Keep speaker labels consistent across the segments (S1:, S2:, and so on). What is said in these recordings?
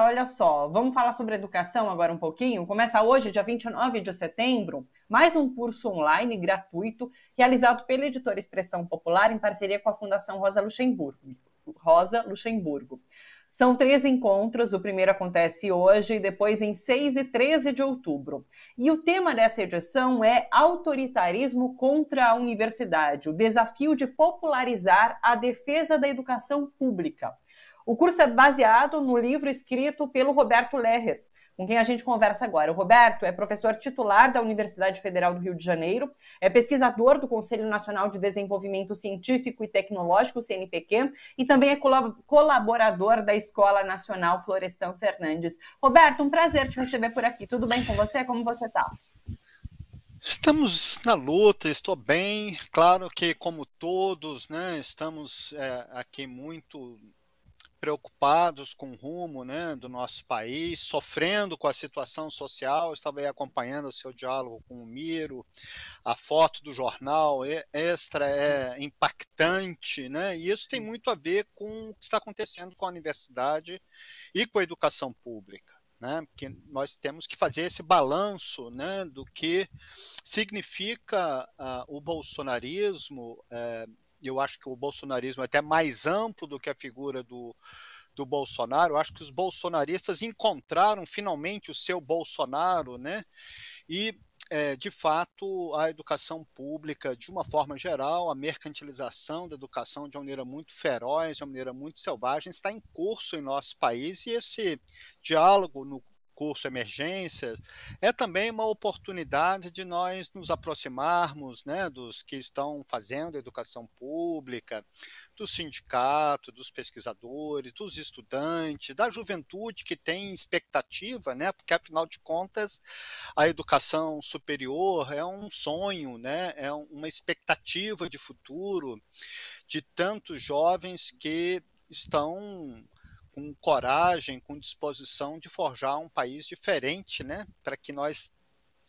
S1: olha só, vamos falar sobre educação agora um pouquinho. Começa hoje, dia 29 de setembro, mais um curso online gratuito realizado pela editora Expressão Popular em parceria com a Fundação Rosa Luxemburgo. Rosa Luxemburgo. São três encontros, o primeiro acontece hoje e depois em 6 e 13 de outubro. E o tema dessa edição é Autoritarismo contra a Universidade, o desafio de popularizar a defesa da educação pública. O curso é baseado no livro escrito pelo Roberto Lerrer, com quem a gente conversa agora. O Roberto é professor titular da Universidade Federal do Rio de Janeiro, é pesquisador do Conselho Nacional de Desenvolvimento Científico e Tecnológico, CNPq, e também é colaborador da Escola Nacional Florestan Fernandes. Roberto, um prazer te receber por aqui. Tudo bem com você? Como você está?
S2: Estamos na luta, estou bem. Claro que, como todos, né, estamos é, aqui muito preocupados com o rumo né, do nosso país, sofrendo com a situação social. Eu estava aí acompanhando o seu diálogo com o Miro, a foto do jornal extra é impactante, né? e isso tem muito a ver com o que está acontecendo com a universidade e com a educação pública. Né, porque nós temos que fazer esse balanço né, do que significa uh, o bolsonarismo uh, eu acho que o bolsonarismo é até mais amplo do que a figura do, do Bolsonaro. Eu acho que os bolsonaristas encontraram finalmente o seu Bolsonaro, né? E é, de fato, a educação pública, de uma forma geral, a mercantilização da educação de uma maneira muito feroz, de uma maneira muito selvagem, está em curso em nosso país e esse diálogo no, curso Emergências, é também uma oportunidade de nós nos aproximarmos né, dos que estão fazendo educação pública, do sindicato, dos pesquisadores, dos estudantes, da juventude que tem expectativa, né, porque afinal de contas a educação superior é um sonho, né, é uma expectativa de futuro de tantos jovens que estão com coragem, com disposição de forjar um país diferente, né? Para que nós,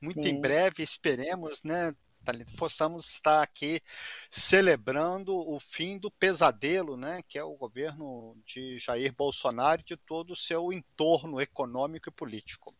S2: muito Sim. em breve, esperemos, né, possamos estar aqui celebrando o fim do pesadelo, né, que é o governo de Jair Bolsonaro e de todo o seu entorno econômico e político.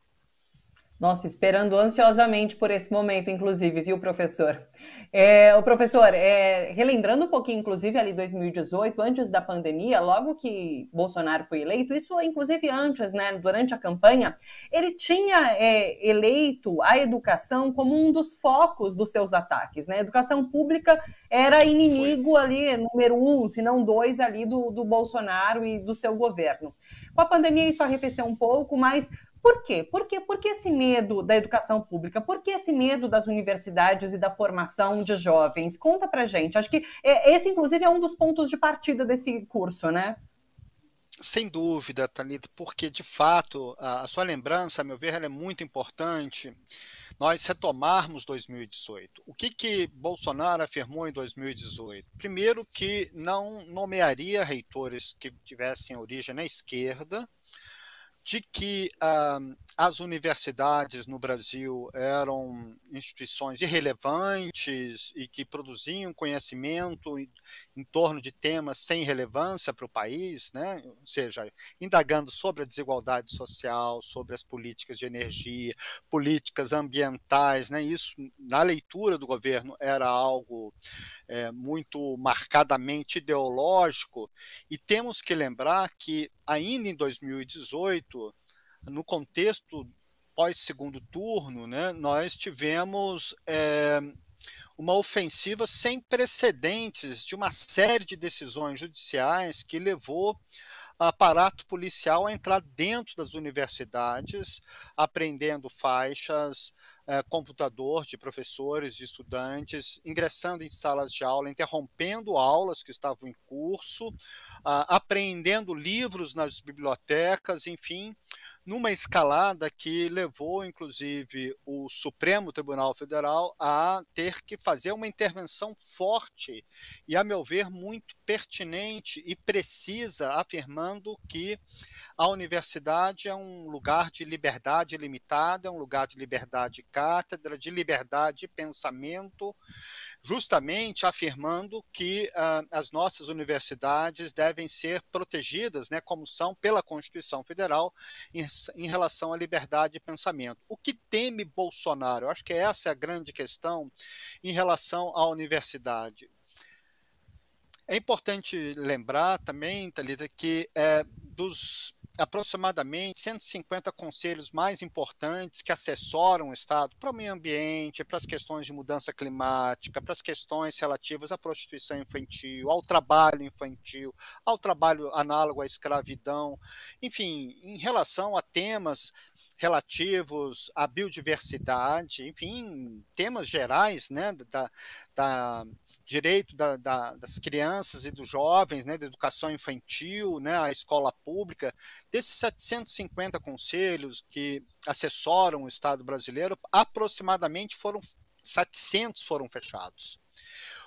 S1: Nossa, esperando ansiosamente por esse momento, inclusive, viu, professor? É, o professor, é, relembrando um pouquinho, inclusive, ali 2018, antes da pandemia, logo que Bolsonaro foi eleito, isso é, inclusive antes, né, durante a campanha, ele tinha é, eleito a educação como um dos focos dos seus ataques, né? A educação pública era inimigo ali, número um, se não dois ali do, do Bolsonaro e do seu governo. Com a pandemia isso arrefeceu um pouco, mas por quê? Por quê? Por que esse medo da educação pública? Por que esse medo das universidades e da formação de jovens? Conta pra gente. Acho que é, esse, inclusive, é um dos pontos de partida desse curso, né?
S2: Sem dúvida, Thalita, porque de fato a sua lembrança, a meu ver, ela é muito importante. Nós retomarmos 2018. O que, que Bolsonaro afirmou em 2018? Primeiro, que não nomearia reitores que tivessem origem na esquerda, de que um, ah, as universidades no Brasil eram instituições irrelevantes e que produziam conhecimento em, em torno de temas sem relevância para o país, né? ou seja, indagando sobre a desigualdade social, sobre as políticas de energia, políticas ambientais. Né? Isso, na leitura do governo, era algo é, muito marcadamente ideológico. E temos que lembrar que, ainda em 2018, no contexto pós-segundo turno, né, nós tivemos é, uma ofensiva sem precedentes de uma série de decisões judiciais que levou aparato policial a entrar dentro das universidades, apreendendo faixas, é, computador de professores, de estudantes, ingressando em salas de aula, interrompendo aulas que estavam em curso, apreendendo livros nas bibliotecas, enfim, numa escalada que levou, inclusive, o Supremo Tribunal Federal a ter que fazer uma intervenção forte e, a meu ver, muito pertinente e precisa, afirmando que a universidade é um lugar de liberdade limitada, é um lugar de liberdade de cátedra, de liberdade de pensamento justamente afirmando que ah, as nossas universidades devem ser protegidas, né, como são pela Constituição Federal, em, em relação à liberdade de pensamento. O que teme Bolsonaro? Eu acho que essa é a grande questão em relação à universidade. É importante lembrar também, Thalita, que é, dos aproximadamente 150 conselhos mais importantes que assessoram o Estado para o meio ambiente, para as questões de mudança climática, para as questões relativas à prostituição infantil, ao trabalho infantil, ao trabalho análogo à escravidão, enfim, em relação a temas relativos à biodiversidade, enfim, temas gerais né, da, da direito da, da, das crianças e dos jovens, né, da educação infantil, né, a escola pública, desses 750 conselhos que assessoram o Estado brasileiro, aproximadamente foram 700 foram fechados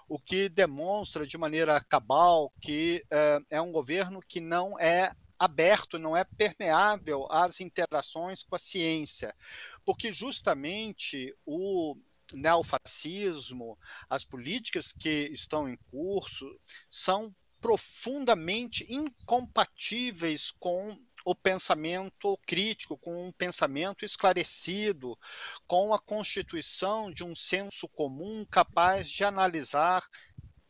S2: o que demonstra de maneira cabal que uh, é um governo que não é aberto, não é permeável às interações com a ciência, porque justamente o neofascismo, as políticas que estão em curso são profundamente incompatíveis com o pensamento crítico, com um pensamento esclarecido, com a constituição de um senso comum capaz de analisar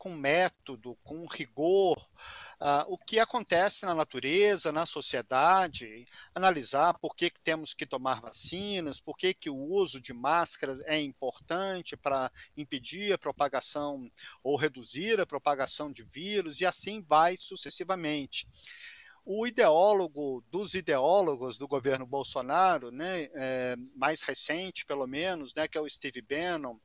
S2: com método, com rigor, uh, o que acontece na natureza, na sociedade, analisar por que, que temos que tomar vacinas, por que, que o uso de máscara é importante para impedir a propagação ou reduzir a propagação de vírus, e assim vai sucessivamente o ideólogo dos ideólogos do governo Bolsonaro, né, é, mais recente pelo menos, né, que é o Steve Bannon,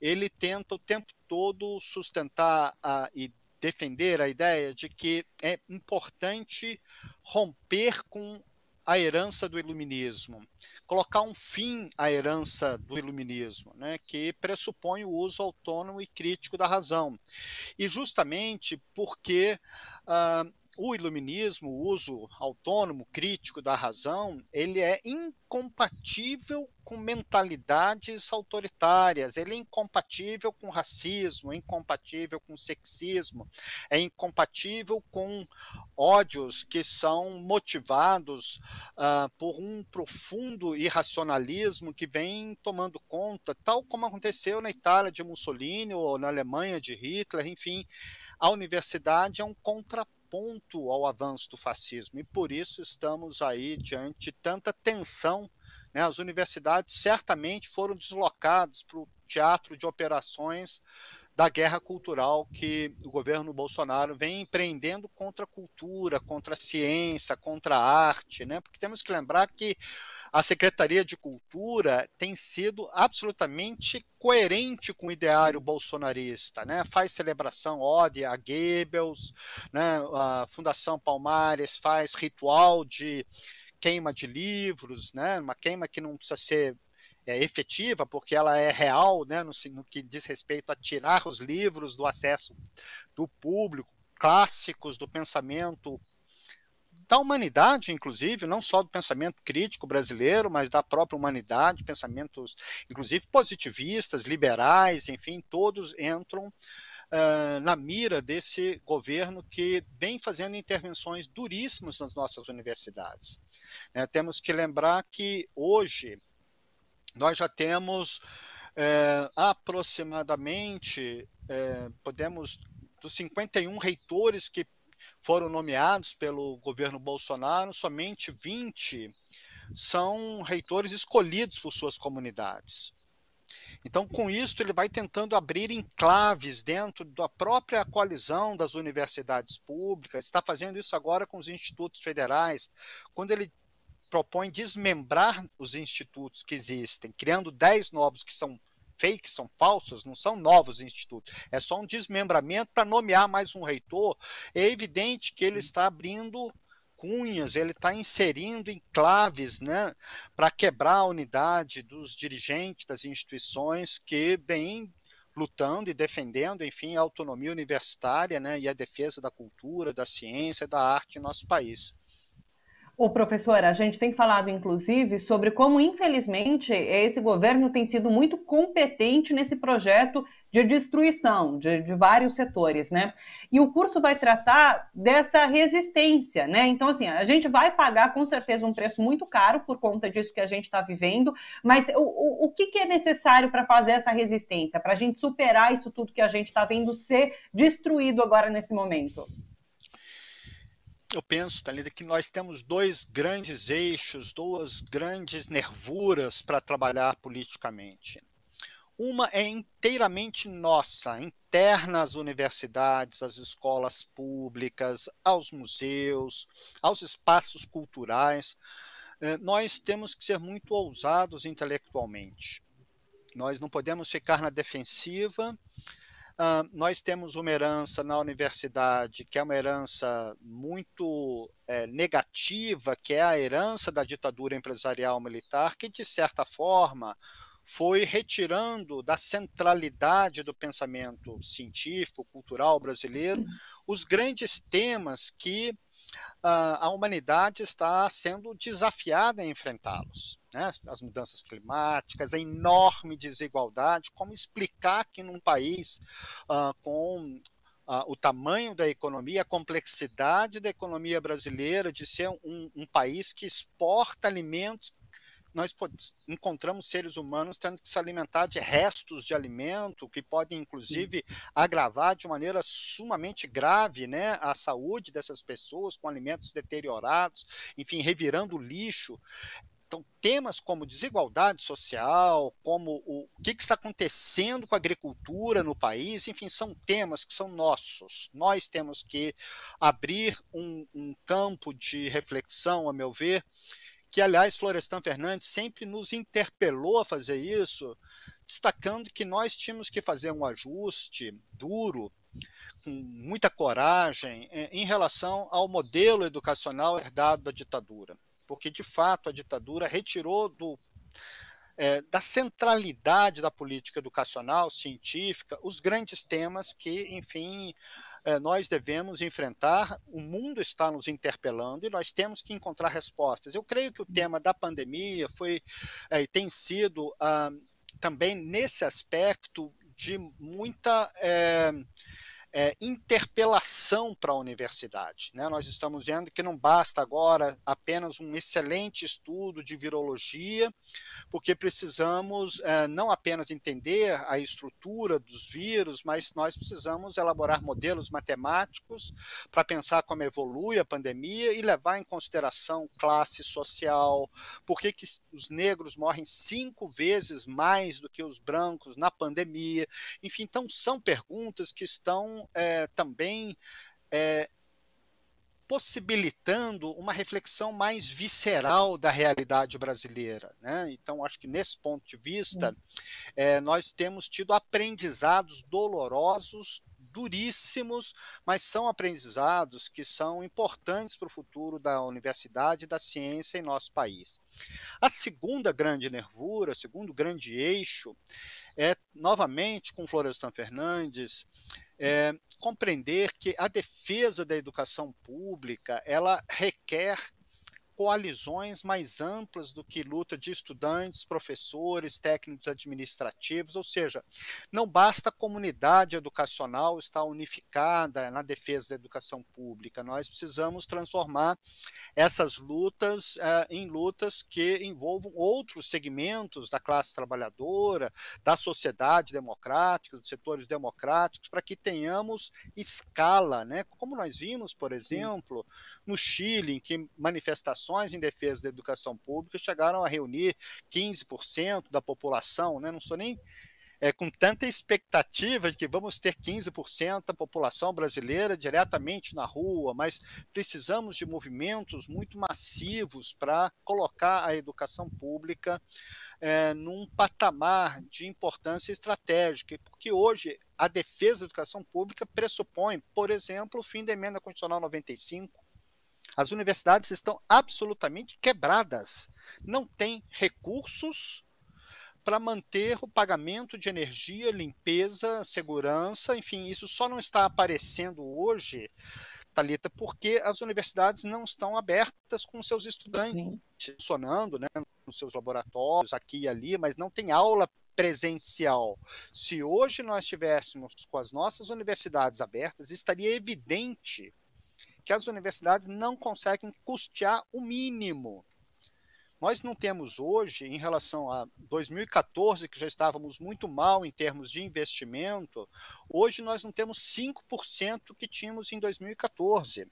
S2: ele tenta o tempo todo sustentar a, e defender a ideia de que é importante romper com a herança do iluminismo, colocar um fim à herança do iluminismo, né, que pressupõe o uso autônomo e crítico da razão. E justamente porque uh, o iluminismo, o uso autônomo, crítico da razão, ele é incompatível com mentalidades autoritárias, ele é incompatível com racismo, é incompatível com sexismo, é incompatível com ódios que são motivados uh, por um profundo irracionalismo que vem tomando conta, tal como aconteceu na Itália de Mussolini ou na Alemanha de Hitler, enfim. A universidade é um contraponto contraponto ao avanço do fascismo. E por isso estamos aí diante de tanta tensão. Né? As universidades certamente foram deslocadas para o teatro de operações da guerra cultural que o governo Bolsonaro vem empreendendo contra a cultura, contra a ciência, contra a arte, né? Porque temos que lembrar que a Secretaria de Cultura tem sido absolutamente coerente com o ideário bolsonarista, né? Faz celebração ódio a Goebbels, né? A Fundação Palmares faz ritual de queima de livros, né? Uma queima que não precisa ser é, efetiva, porque ela é real, né? No, no que diz respeito a tirar os livros do acesso do público, clássicos do pensamento da humanidade, inclusive, não só do pensamento crítico brasileiro, mas da própria humanidade, pensamentos, inclusive, positivistas, liberais, enfim, todos entram uh, na mira desse governo que vem fazendo intervenções duríssimas nas nossas universidades. Né, temos que lembrar que hoje nós já temos eh, aproximadamente, eh, podemos, dos 51 reitores que foram nomeados pelo governo Bolsonaro, somente 20 são reitores escolhidos por suas comunidades. Então, com isso, ele vai tentando abrir enclaves dentro da própria coalizão das universidades públicas, está fazendo isso agora com os institutos federais. Quando ele propõe desmembrar os institutos que existem, criando 10 novos que são fakes, são falsos, não são novos institutos. É só um desmembramento para nomear mais um reitor. É evidente que ele está abrindo cunhas, ele está inserindo enclaves né, para quebrar a unidade dos dirigentes das instituições que vêm lutando e defendendo, enfim, a autonomia universitária né, e a defesa da cultura, da ciência e da arte em nosso país.
S1: O professor, a gente tem falado inclusive sobre como, infelizmente, esse governo tem sido muito competente nesse projeto de destruição de, de, vários setores, né? E o curso vai tratar dessa resistência, né? Então, assim, a gente vai pagar com certeza um preço muito caro por conta disso que a gente está vivendo, mas o, o, o que, que é necessário para fazer essa resistência, para a gente superar isso tudo que a gente está vendo ser destruído agora nesse momento?
S2: eu penso, Thalita, que nós temos dois grandes eixos, duas grandes nervuras para trabalhar politicamente. Uma é inteiramente nossa, interna às universidades, às escolas públicas, aos museus, aos espaços culturais. Eh, nós temos que ser muito ousados intelectualmente. Nós não podemos ficar na defensiva, Uh, nós temos uma herança na universidade que é uma herança muito é, negativa, que é a herança da ditadura empresarial militar, que de certa forma foi retirando da centralidade do pensamento científico, cultural brasileiro os grandes temas que a humanidade está sendo desafiada a enfrentá-los. Né? As mudanças climáticas, a enorme desigualdade, como explicar que num país uh, com uh, o tamanho da economia, a complexidade da economia brasileira, de ser um, um país que exporta alimentos nós encontramos seres humanos tendo que se alimentar de restos de alimento, que podem, inclusive, Sim. agravar de maneira sumamente grave né, a saúde dessas pessoas, com alimentos deteriorados, enfim, revirando lixo. Então, temas como desigualdade social, como o, o que, que, está acontecendo com a agricultura no país, enfim, são temas que são nossos. Nós temos que abrir um, um campo de reflexão, a meu ver, que aliás Florestan Fernandes sempre nos interpelou a fazer isso, destacando que nós tínhamos que fazer um ajuste duro, com muita coragem, eh, em relação ao modelo educacional herdado da ditadura, porque de fato a ditadura retirou do é, da centralidade da política educacional, científica, os grandes temas que, enfim, eh, nós devemos enfrentar, o mundo está nos interpelando e nós temos que encontrar respostas. Eu creio que o tema da pandemia foi eh, e tem sido ah, também nesse aspecto de muita eh, é, interpelação para a universidade. Né? Nós estamos vendo que não basta agora apenas um excelente estudo de virologia, porque precisamos é, não apenas entender a estrutura dos vírus, mas nós precisamos elaborar modelos matemáticos para pensar como evolui a pandemia e levar em consideração classe social, por que, que os negros morrem cinco vezes mais do que os brancos na pandemia. Enfim, então são perguntas que estão é, também é, possibilitando uma reflexão mais visceral da realidade brasileira. Né? Então, acho que nesse ponto de vista, é, nós temos tido aprendizados dolorosos duríssimos, mas são aprendizados que são importantes para o futuro da universidade e da ciência em nosso país. A segunda grande nervura, segundo grande eixo, é novamente com Florestan Fernandes, é, compreender que a defesa da educação pública ela requer coalizões mais amplas do que luta de estudantes, professores, técnicos administrativos, ou seja, não basta a comunidade educacional estar unificada na defesa da educação pública, nós precisamos transformar essas lutas eh, em lutas que envolvam outros segmentos da classe trabalhadora, da sociedade democrática, dos setores democráticos, para que tenhamos escala, né? como nós vimos, por exemplo, no Chile, em que manifestações organizações em defesa da educação pública chegaram a reunir 15% da população, né? não sou nem é, com tanta expectativa de que vamos ter 15% da população brasileira diretamente na rua, mas precisamos de movimentos muito massivos para colocar a educação pública é, num patamar de importância estratégica, porque hoje a defesa da educação pública pressupõe, por exemplo, o fim da emenda constitucional 95, as universidades estão absolutamente quebradas. Não tem recursos para manter o pagamento de energia, limpeza, segurança, enfim, isso só não está aparecendo hoje, Talita, porque as universidades não estão abertas com seus estudantes, funcionando, né, nos seus laboratórios aqui e ali, mas não tem aula presencial. Se hoje nós estivéssemos com as nossas universidades abertas, estaria evidente que as universidades não conseguem custear o mínimo. Nós não temos hoje, em relação a 2014, que já estávamos muito mal em termos de investimento, hoje nós não temos 5% que tínhamos em 2014.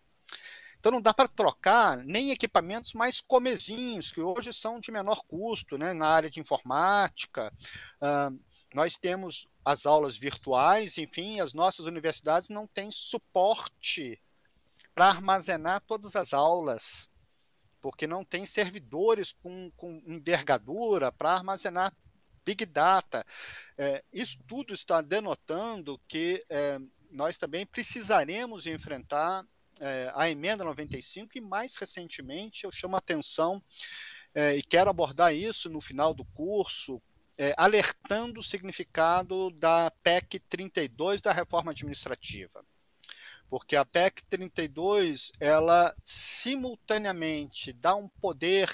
S2: Então não dá para trocar nem equipamentos mais comezinhos, que hoje são de menor custo, né? na área de informática. Uh, nós temos as aulas virtuais, enfim, as nossas universidades não têm suporte para armazenar todas as aulas, porque não tem servidores com, com envergadura para armazenar Big Data. É, isso tudo está denotando que é, nós também precisaremos enfrentar é, a emenda 95 e, mais recentemente, eu chamo a atenção é, e quero abordar isso no final do curso, é, alertando o significado da PEC 32 da reforma administrativa porque a PEC 32 ela simultaneamente dá um poder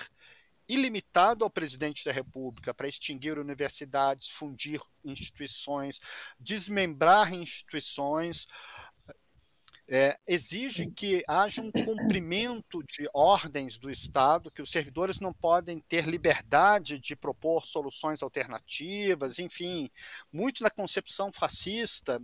S2: ilimitado ao presidente da República para extinguir universidades, fundir instituições, desmembrar instituições, é, exige que haja um cumprimento de ordens do Estado, que os servidores não podem ter liberdade de propor soluções alternativas, enfim, muito na concepção fascista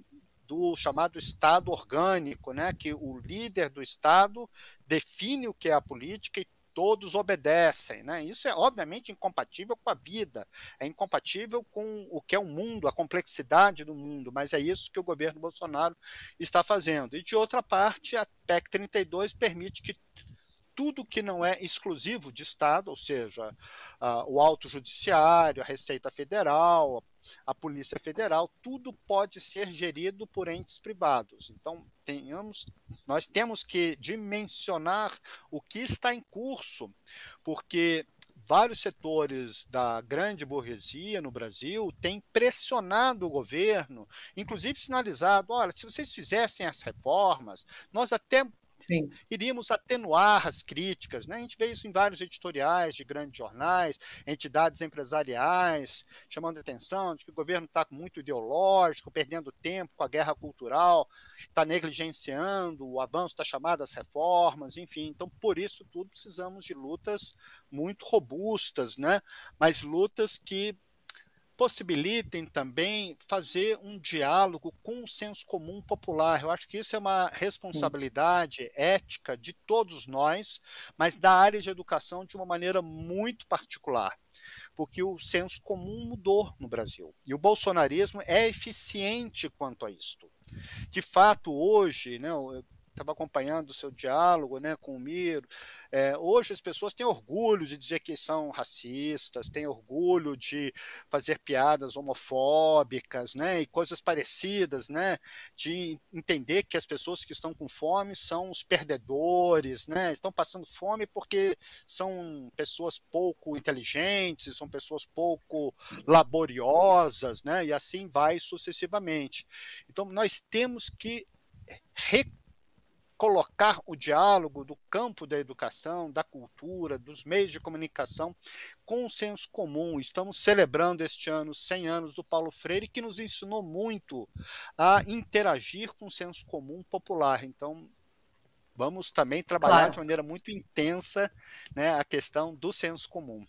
S2: do chamado Estado orgânico, né, que o líder do Estado define o que é a política e todos obedecem, né? Isso é obviamente incompatível com a vida, é incompatível com o que é o mundo, a complexidade do mundo, mas é isso que o governo Bolsonaro está fazendo. E de outra parte, a PEC 32 permite que tudo que não é exclusivo de Estado, ou seja, o alto judiciário, a Receita Federal, a Polícia Federal, tudo pode ser gerido por entes privados. Então, tenhamos, nós temos que dimensionar o que está em curso, porque vários setores da grande burguesia no Brasil têm pressionado o governo, inclusive sinalizado: olha, se vocês fizessem as reformas, nós até Sim. Iríamos atenuar as críticas, né? A gente vê isso em vários editoriais de grandes jornais, entidades empresariais, chamando a atenção de que o governo está muito ideológico, perdendo tempo com a guerra cultural, está negligenciando o avanço das chamadas reformas, enfim. Então, por isso tudo, precisamos de lutas muito robustas, né? Mas lutas que possibilitem também fazer um diálogo com o senso comum popular. Eu acho que isso é uma responsabilidade Sim. ética de todos nós, mas da área de educação de uma maneira muito particular, porque o senso comum mudou no Brasil e o bolsonarismo é eficiente quanto a isto. De fato, hoje, né, estava acompanhando o seu diálogo né, com o Miro. É, hoje as pessoas têm orgulho de dizer que são racistas, têm orgulho de fazer piadas homofóbicas né, e coisas parecidas, né, de entender que as pessoas que estão com fome são os perdedores, né, estão passando fome porque são pessoas pouco inteligentes, são pessoas pouco laboriosas, né, e assim vai sucessivamente. Então, nós temos que reconhecer colocar o diálogo do campo da educação, da cultura, dos meios de comunicação com o senso comum. Estamos celebrando este ano 100 anos do Paulo Freire, que nos ensinou muito a interagir com o senso comum popular. Então, vamos também trabalhar claro. de maneira muito intensa né, a questão do senso comum.